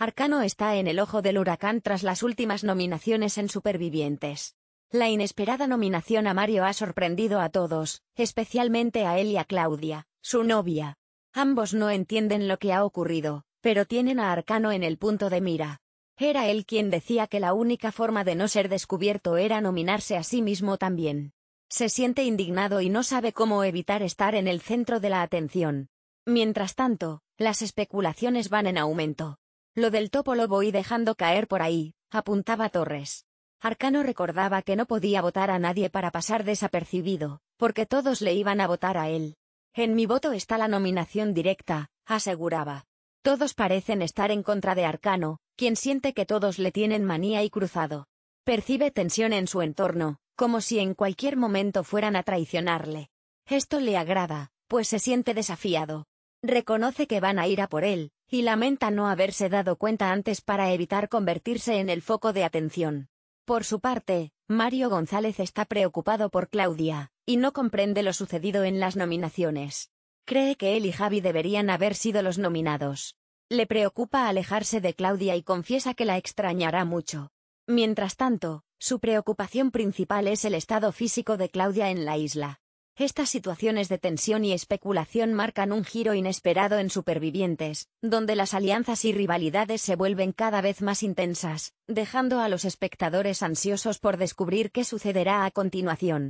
Arcano está en el ojo del huracán tras las últimas nominaciones en Supervivientes. La inesperada nominación a Mario ha sorprendido a todos, especialmente a él y a Claudia, su novia. Ambos no entienden lo que ha ocurrido, pero tienen a Arcano en el punto de mira. Era él quien decía que la única forma de no ser descubierto era nominarse a sí mismo también. Se siente indignado y no sabe cómo evitar estar en el centro de la atención. Mientras tanto, las especulaciones van en aumento. Lo del topo lo voy dejando caer por ahí, apuntaba Torres. Arcano recordaba que no podía votar a nadie para pasar desapercibido, porque todos le iban a votar a él. En mi voto está la nominación directa, aseguraba. Todos parecen estar en contra de Arcano, quien siente que todos le tienen manía y cruzado. Percibe tensión en su entorno, como si en cualquier momento fueran a traicionarle. Esto le agrada, pues se siente desafiado. Reconoce que van a ir a por él, y lamenta no haberse dado cuenta antes para evitar convertirse en el foco de atención. Por su parte, Mario González está preocupado por Claudia, y no comprende lo sucedido en las nominaciones. Cree que él y Javi deberían haber sido los nominados. Le preocupa alejarse de Claudia y confiesa que la extrañará mucho. Mientras tanto, su preocupación principal es el estado físico de Claudia en la isla. Estas situaciones de tensión y especulación marcan un giro inesperado en Supervivientes, donde las alianzas y rivalidades se vuelven cada vez más intensas, dejando a los espectadores ansiosos por descubrir qué sucederá a continuación.